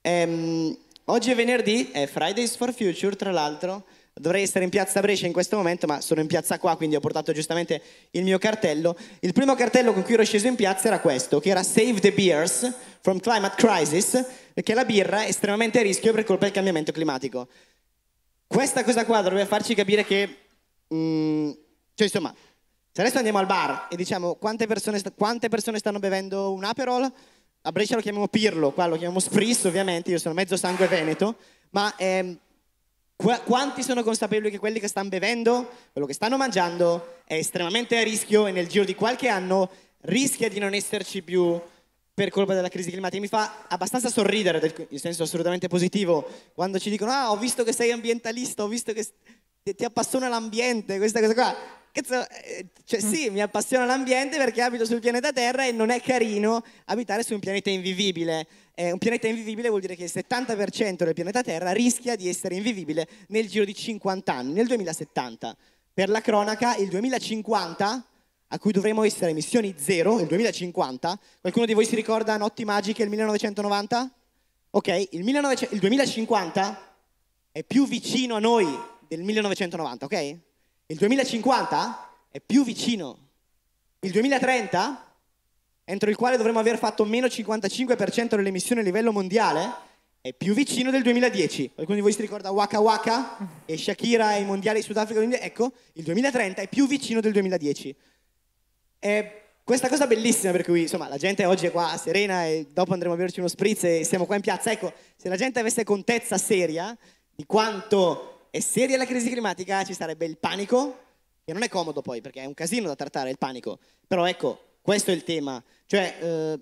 Ehm, oggi è venerdì, è Fridays for Future, tra l'altro. Dovrei essere in piazza Brescia in questo momento, ma sono in piazza qua, quindi ho portato giustamente il mio cartello. Il primo cartello con cui ero sceso in piazza era questo, che era Save the Beers from Climate Crisis, perché la birra è estremamente a rischio per colpa del cambiamento climatico. Questa cosa qua dovrebbe farci capire che... Mm, cioè, insomma, se adesso andiamo al bar e diciamo quante persone, quante persone stanno bevendo un Aperol, a Brescia lo chiamiamo Pirlo, qua lo chiamiamo Spris ovviamente, io sono mezzo sangue veneto, ma ehm, qu- quanti sono consapevoli che quelli che stanno bevendo, quello che stanno mangiando è estremamente a rischio e nel giro di qualche anno rischia di non esserci più per colpa della crisi climatica. Mi fa abbastanza sorridere, in senso assolutamente positivo, quando ci dicono ah ho visto che sei ambientalista, ho visto che ti appassiona l'ambiente, questa cosa qua. Eh, cioè, mm. sì, mi appassiona l'ambiente perché abito sul pianeta Terra e non è carino abitare su un pianeta invivibile. Eh, un pianeta invivibile vuol dire che il 70% del pianeta Terra rischia di essere invivibile nel giro di 50 anni, nel 2070. Per la cronaca, il 2050 a cui dovremo essere emissioni zero, il 2050. Qualcuno di voi si ricorda Notti Magiche il 1990? Ok, il, 19... il 2050 è più vicino a noi del 1990, ok? Il 2050 è più vicino. Il 2030, entro il quale dovremmo aver fatto meno 55% delle emissioni a livello mondiale, è più vicino del 2010. Qualcuno di voi si ricorda Waka Waka e Shakira e i mondiali di Sudafrica? Ecco, il 2030 è più vicino del 2010. E questa cosa bellissima per cui insomma, la gente oggi è qua serena e dopo andremo a berci uno spritz e siamo qua in piazza. Ecco, se la gente avesse contezza seria di quanto è seria la crisi climatica, ci sarebbe il panico, che non è comodo poi perché è un casino da trattare il panico, però ecco, questo è il tema. Cioè, eh,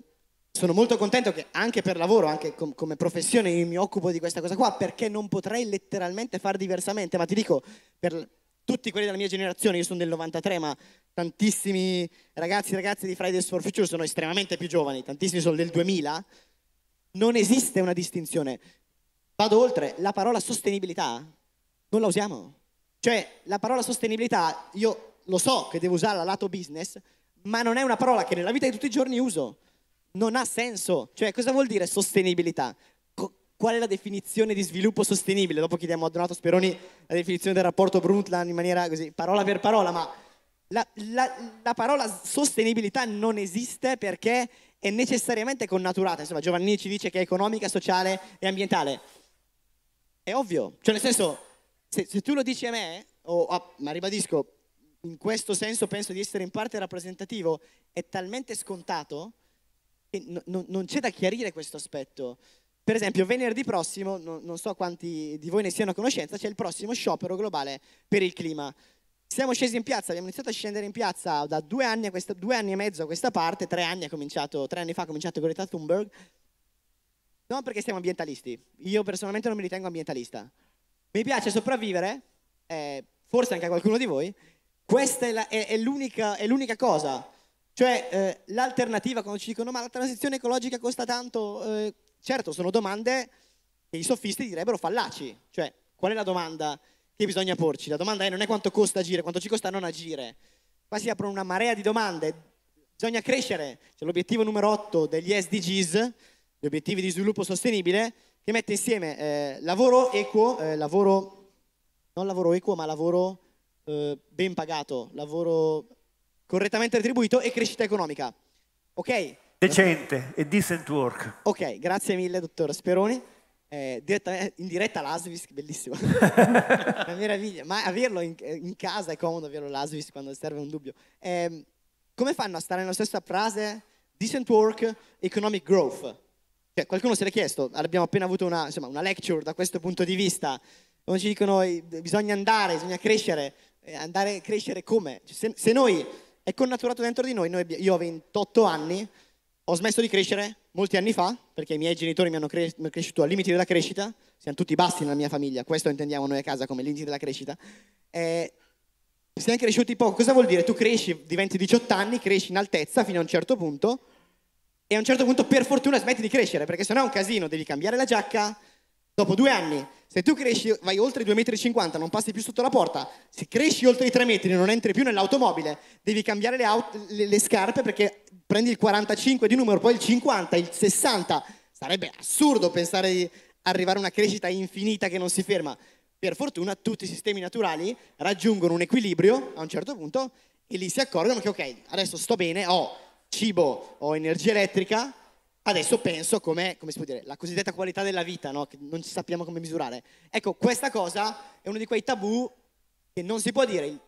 sono molto contento che anche per lavoro, anche com- come professione, io mi occupo di questa cosa qua perché non potrei letteralmente far diversamente, ma ti dico, per tutti quelli della mia generazione, io sono del 93, ma tantissimi ragazzi e ragazze di Fridays for Future sono estremamente più giovani, tantissimi sono del 2000, non esiste una distinzione. Vado oltre, la parola sostenibilità non la usiamo. Cioè la parola sostenibilità, io lo so che devo usarla lato business, ma non è una parola che nella vita di tutti i giorni uso. Non ha senso. Cioè cosa vuol dire sostenibilità? qual è la definizione di sviluppo sostenibile? Dopo chiediamo a Donato Speroni la definizione del rapporto Brundtland in maniera così, parola per parola, ma la, la, la parola sostenibilità non esiste perché è necessariamente connaturata. Insomma, Giovanni ci dice che è economica, sociale e ambientale. È ovvio, cioè nel senso, se, se tu lo dici a me, o a, ma ribadisco, in questo senso penso di essere in parte rappresentativo, è talmente scontato che no, no, non c'è da chiarire questo aspetto. Per esempio, venerdì prossimo, no, non so quanti di voi ne siano a conoscenza, c'è il prossimo sciopero globale per il clima. Siamo scesi in piazza, abbiamo iniziato a scendere in piazza da due anni, questa, due anni e mezzo a questa parte, tre anni, tre anni fa ha cominciato Greta Thunberg, non perché siamo ambientalisti, io personalmente non mi ritengo ambientalista, mi piace sopravvivere, eh, forse anche a qualcuno di voi, questa è, la, è, è, l'unica, è l'unica, cosa. Cioè eh, l'alternativa quando ci dicono ma la transizione ecologica costa tanto, eh, certo sono domande che i sofisti direbbero fallaci. Cioè qual è la domanda che bisogna porci? La domanda è non è quanto costa agire, quanto ci costa non agire. Qua si aprono una marea di domande, bisogna crescere. C'è l'obiettivo numero 8 degli SDGs, gli obiettivi di sviluppo sostenibile, che mette insieme eh, lavoro equo, eh, lavoro, non lavoro equo, ma lavoro eh, ben pagato, lavoro correttamente retribuito e crescita economica. Ok? Decente e decent work. Ok, grazie mille, dottor Speroni. Eh, eh in diretta all'Asvis, bellissimo. (laughs) Una meraviglia, ma averlo in, eh, in, casa è comodo, averlo all'Asvis quando serve un dubbio. Eh, come fanno a stare nella stessa frase decent work, economic growth? Cioè, qualcuno se l'è chiesto, abbiamo appena avuto una, insomma, una lecture da questo punto di vista, dove ci dicono bisogna andare, bisogna crescere, eh, andare a crescere come? Cioè, se, se, noi è connaturato dentro di noi, noi io ho 28 anni, ho smesso di crescere molti anni fa, perché i miei genitori mi hanno, cre- cresciuto al limite della crescita, siamo tutti bassi nella mia famiglia, questo intendiamo noi a casa come limiti della crescita. Eh, siamo cresciuti poco, cosa vuol dire? Tu cresci, diventi 18 anni, cresci in altezza fino a un certo punto, e a un certo punto per fortuna smetti di crescere, perché se no è un casino, devi cambiare la giacca. Dopo due anni, se tu cresci, vai oltre i 2,50 m, non passi più sotto la porta, se cresci oltre i 3 metri e non entri più nell'automobile, devi cambiare le, auto, le, le scarpe perché prendi il 45 di numero, poi il 50, il 60. Sarebbe assurdo pensare di arrivare a una crescita infinita che non si ferma. Per fortuna tutti i sistemi naturali raggiungono un equilibrio a un certo punto e lì si accorgono che ok, adesso sto bene, ho... Oh, cibo o energia elettrica, adesso penso come, come si può dire, la cosiddetta qualità della vita, no? che non sappiamo come misurare. Ecco, questa cosa è uno di quei tabù che non si può dire. La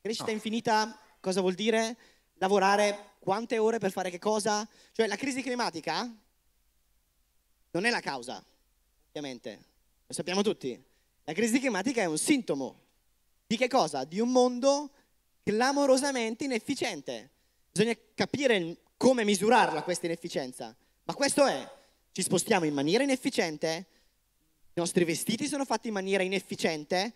crescita no. infinita cosa vuol dire? Lavorare quante ore per fare che cosa? Cioè la crisi climatica non è la causa, ovviamente, lo sappiamo tutti. La crisi climatica è un sintomo di che cosa? Di un mondo clamorosamente inefficiente bisogna capire come misurarla questa inefficienza. Ma questo è, ci spostiamo in maniera inefficiente, i nostri vestiti sono fatti in maniera inefficiente,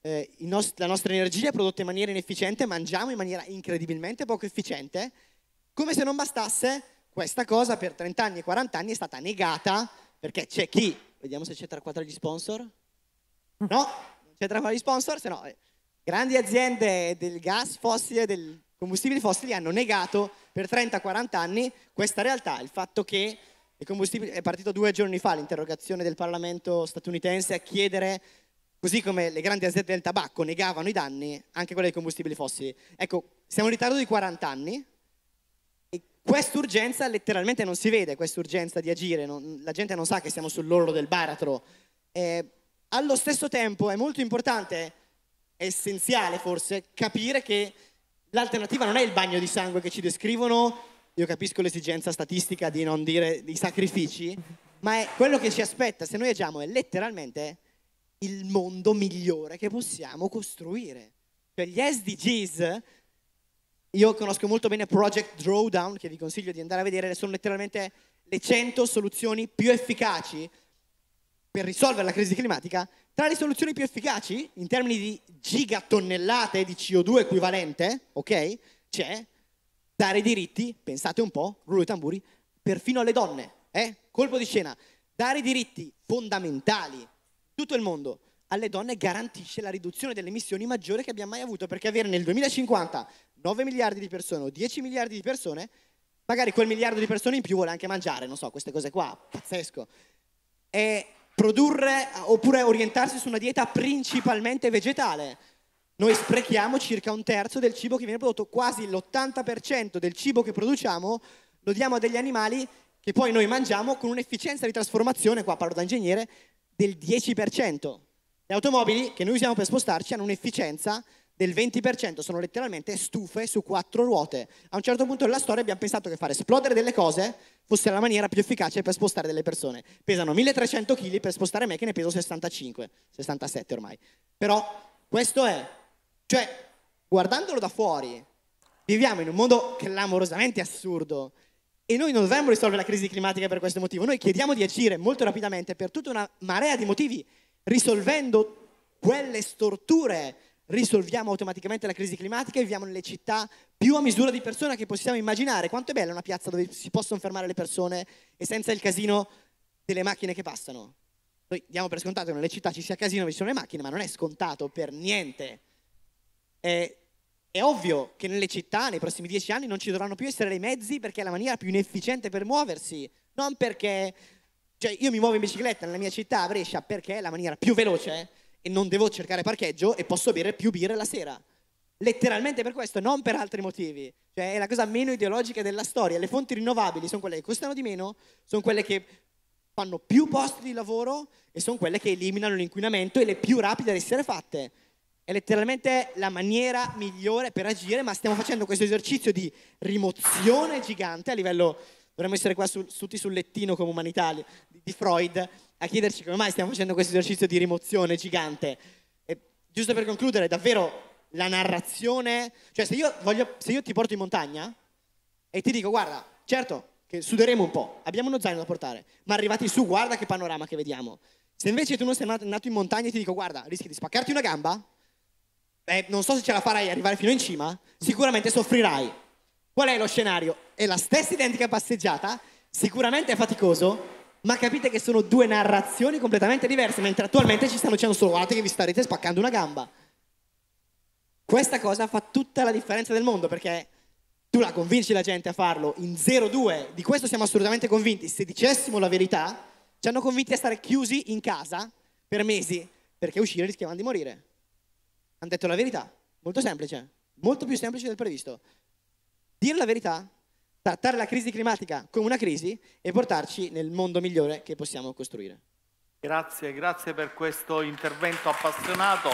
eh, nost- la nostra energia è prodotta in maniera inefficiente, mangiamo in maniera incredibilmente poco efficiente, come se non bastasse, questa cosa per 30 anni e 40 anni è stata negata perché c'è chi, vediamo se c'è tra qua gli sponsor, no, non c'è tra qua gli sponsor, se no eh, grandi aziende del gas fossile, del combustibili fossili hanno negato per 30-40 anni questa realtà, il fatto che è partito due giorni fa l'interrogazione del Parlamento statunitense a chiedere, così come le grandi aziende del tabacco negavano i danni, anche quelle dei combustibili fossili. Ecco, siamo in ritardo di 40 anni e questa urgenza letteralmente non si vede, questa urgenza di agire, non, la gente non sa che siamo sull'orlo del baratro. Eh, allo stesso tempo è molto importante, è essenziale forse, capire che L'alternativa non è il bagno di sangue che ci descrivono, io capisco l'esigenza statistica di non dire i sacrifici, ma è quello che ci aspetta se noi agiamo è letteralmente il mondo migliore che possiamo costruire. Cioè gli SDGs, io conosco molto bene Project Drawdown, che vi consiglio di andare a vedere, sono letteralmente le 100 soluzioni più efficaci per risolvere la crisi climatica tra le soluzioni più efficaci, in termini di gigatonnellate di CO2 equivalente, ok, c'è dare diritti, pensate un po', rullo i tamburi, perfino alle donne. Eh? Colpo di scena. Dare diritti fondamentali, tutto il mondo, alle donne garantisce la riduzione delle emissioni maggiore che abbiamo mai avuto, perché avere nel 2050 9 miliardi di persone o 10 miliardi di persone, magari quel miliardo di persone in più vuole anche mangiare, non so, queste cose qua, pazzesco. E produrre oppure orientarsi su una dieta principalmente vegetale. Noi sprechiamo circa un terzo del cibo che viene prodotto, quasi l'80% del cibo che produciamo lo diamo a degli animali che poi noi mangiamo con un'efficienza di trasformazione, qua parlo da ingegnere, del 10%. Le automobili che noi usiamo per spostarci hanno un'efficienza del 20% sono letteralmente stufe su quattro ruote. A un certo punto della storia abbiamo pensato che fare esplodere delle cose fosse la maniera più efficace per spostare delle persone. Pesano 1300 kg per spostare me che ne peso 65, 67 ormai. Però questo è, cioè guardandolo da fuori, viviamo in un mondo clamorosamente assurdo e noi non dovremmo risolvere la crisi climatica per questo motivo. Noi chiediamo di agire molto rapidamente per tutta una marea di motivi, risolvendo quelle storture risolviamo automaticamente la crisi climatica e viviamo nelle città più a misura di persona che possiamo immaginare. Quanto è bella una piazza dove si possono fermare le persone e senza il casino delle macchine che passano. Noi diamo per scontato che nelle città ci sia casino, ci sono le macchine, ma non è scontato per niente. È, è ovvio che nelle città nei prossimi dieci anni non ci dovranno più essere dei mezzi perché è la maniera più inefficiente per muoversi, non perché... Cioè io mi muovo in bicicletta nella mia città, a Brescia, perché è la maniera più veloce e non devo cercare parcheggio e posso bere più birra la sera. Letteralmente per questo, non per altri motivi. Cioè è la cosa meno ideologica della storia. Le fonti rinnovabili sono quelle che costano di meno, sono quelle che fanno più posti di lavoro e sono quelle che eliminano l'inquinamento e le più rapide ad essere fatte. È letteralmente la maniera migliore per agire, ma stiamo facendo questo esercizio di rimozione gigante a livello, dovremmo essere qua su, tutti sul lettino come umanità di, di Freud, a chiederci come mai stiamo facendo questo esercizio di rimozione gigante. E, giusto per concludere, davvero la narrazione, cioè se io, voglio, se io ti porto in montagna e ti dico guarda, certo che suderemo un po', abbiamo uno zaino da portare, ma arrivati su guarda che panorama che vediamo. Se invece tu non sei nato in montagna e ti dico guarda, rischi di spaccarti una gamba, beh, non so se ce la farai arrivare fino in cima, sicuramente soffrirai. Qual è lo scenario? È la stessa identica passeggiata, sicuramente è faticoso, ma capite che sono due narrazioni completamente diverse, mentre attualmente ci stanno dicendo solo guardate che vi starete spaccando una gamba. Questa cosa fa tutta la differenza del mondo perché tu la convinci la gente a farlo in 0-2, di questo siamo assolutamente convinti. Se dicessimo la verità, ci hanno convinti a stare chiusi in casa per mesi perché uscire rischiavano di morire. Hanno detto la verità, molto semplice, molto più semplice del previsto. Dire la verità trattare la crisi climatica come una crisi e portarci nel mondo migliore che possiamo costruire. Grazie, grazie per questo intervento appassionato.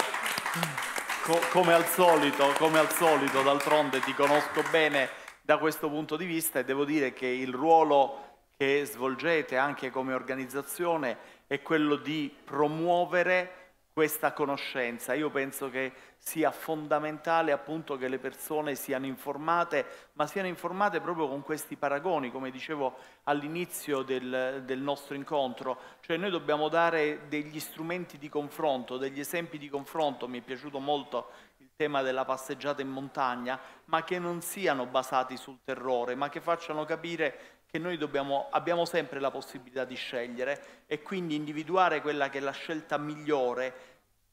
Co come al solito, come al solito, d'altronde ti conosco bene da questo punto di vista e devo dire che il ruolo che svolgete anche come organizzazione è quello di promuovere questa conoscenza. Io penso che sia fondamentale appunto che le persone siano informate, ma siano informate proprio con questi paragoni, come dicevo all'inizio del, del, nostro incontro. Cioè noi dobbiamo dare degli strumenti di confronto, degli esempi di confronto. Mi è piaciuto molto il tema della passeggiata in montagna, ma che non siano basati sul terrore, ma che facciano capire che noi dobbiamo, abbiamo sempre la possibilità di scegliere e quindi individuare quella che è la scelta migliore,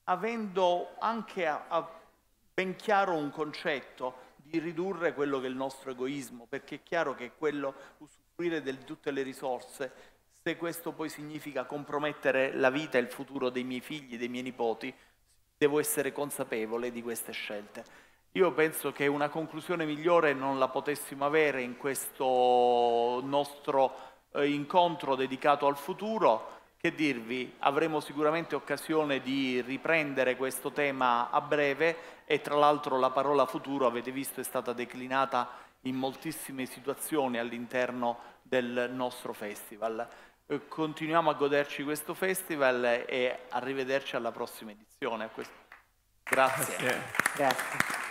avendo anche a, a ben chiaro un concetto di ridurre quello che è il nostro egoismo, perché è chiaro che quello usufruire di tutte le risorse se questo poi significa compromettere la vita e il futuro dei miei figli, dei miei nipoti, devo essere consapevole di queste scelte. Io penso che una conclusione migliore non la potessimo avere in questo nostro eh, incontro dedicato al futuro. Che dirvi, avremo sicuramente occasione di riprendere questo tema a breve e tra l'altro la parola futuro, avete visto, è stata declinata in moltissime situazioni all'interno del nostro festival. Eh, continuiamo a goderci questo festival e arrivederci alla prossima edizione. Grazie. Grazie. Grazie.